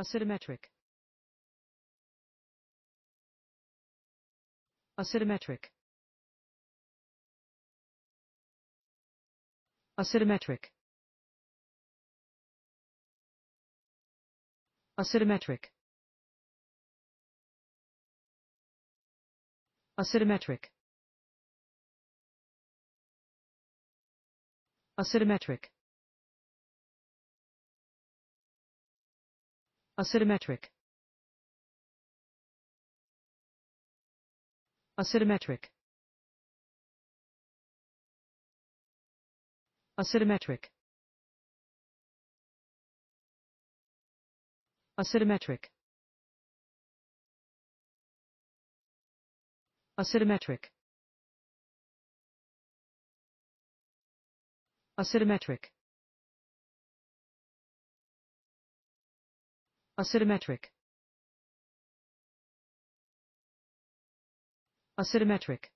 Acidometric. Acidometric. Acidometric. Acidometric. Acidometric. Acidometric. Acidometric. Acidometric. Acidometric. Acidometric. Acidometric. Acidometric. Acidometric. Acidometric.